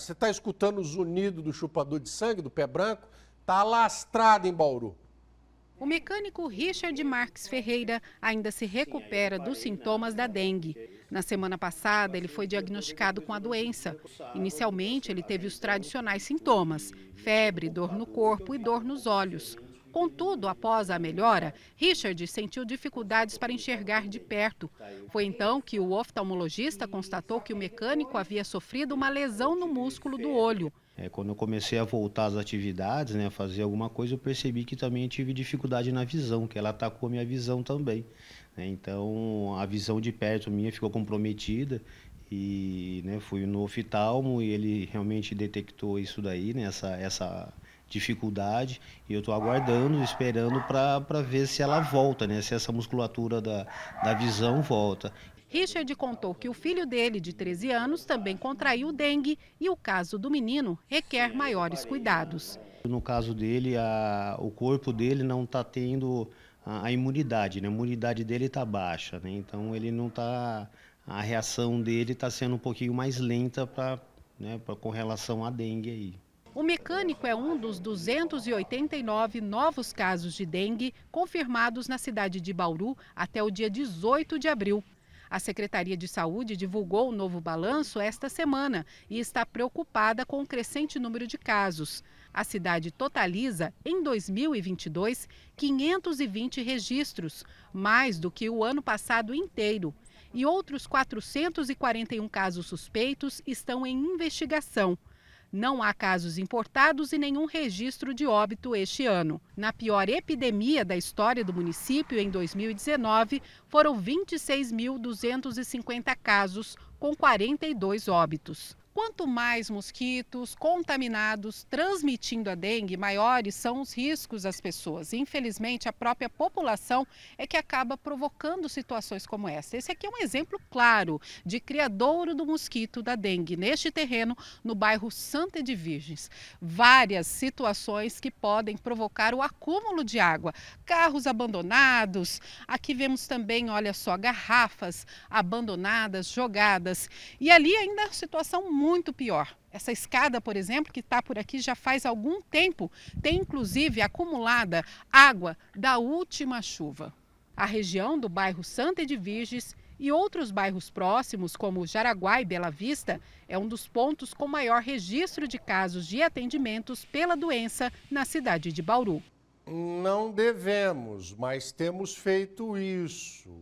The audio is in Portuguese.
Você está escutando o zunido do chupador de sangue, do pé branco? Está alastrado em Bauru. O mecânico Richard Marques Ferreira ainda se recupera dos sintomas da dengue. Na semana passada, ele foi diagnosticado com a doença. Inicialmente, ele teve os tradicionais sintomas: febre, dor no corpo e dor nos olhos. Contudo, após a melhora, Richard sentiu dificuldades para enxergar de perto. Foi então que o oftalmologista constatou que o mecânico havia sofrido uma lesão no músculo do olho. É, quando eu comecei a voltar às atividades, né, a fazer alguma coisa, eu percebi que também tive dificuldade na visão, que ela atacou a minha visão também. Né? Então, a visão de perto minha ficou comprometida e né, fui no oftalmo e ele realmente detectou isso daí, né, essa, essa dificuldade e eu estou aguardando, esperando para ver se ela volta, né? se essa musculatura da, da visão volta. Richard contou que o filho dele, de 13 anos, também contraiu dengue e o caso do menino requer maiores cuidados. No caso dele, a, o corpo dele não está tendo a, a, imunidade, né? a imunidade dele está baixa, né? então ele não está. A reação dele está sendo um pouquinho mais lenta para né, pra, com relação à dengue aí. O mecânico é um dos 289 novos casos de dengue confirmados na cidade de Bauru até o dia 18 de abril. A Secretaria de Saúde divulgou o novo balanço esta semana e está preocupada com o crescente número de casos. A cidade totaliza, em 2022, 520 registros, mais do que o ano passado inteiro. E outros 441 casos suspeitos estão em investigação. Não há casos importados e nenhum registro de óbito este ano. Na pior epidemia da história do município, em 2019, foram 26.250 casos, com 42 óbitos. Quanto mais mosquitos contaminados transmitindo a dengue, maiores são os riscos às pessoas. Infelizmente, a própria população é que acaba provocando situações como essa. Esse aqui é um exemplo claro de criadouro do mosquito da dengue, neste terreno, no bairro Santa de Virgens. Várias situações que podem provocar o acúmulo de água, carros abandonados. Aqui vemos também, olha só, garrafas abandonadas, jogadas. E ali ainda a situação muito muito pior. Essa escada, por exemplo, que está por aqui já faz algum tempo, tem inclusive acumulada água da última chuva. A região do bairro Santa Edviges e outros bairros próximos, como Jaraguá e Bela Vista, é um dos pontos com maior registro de casos de atendimentos pela doença na cidade de Bauru. Não devemos, mas temos feito isso.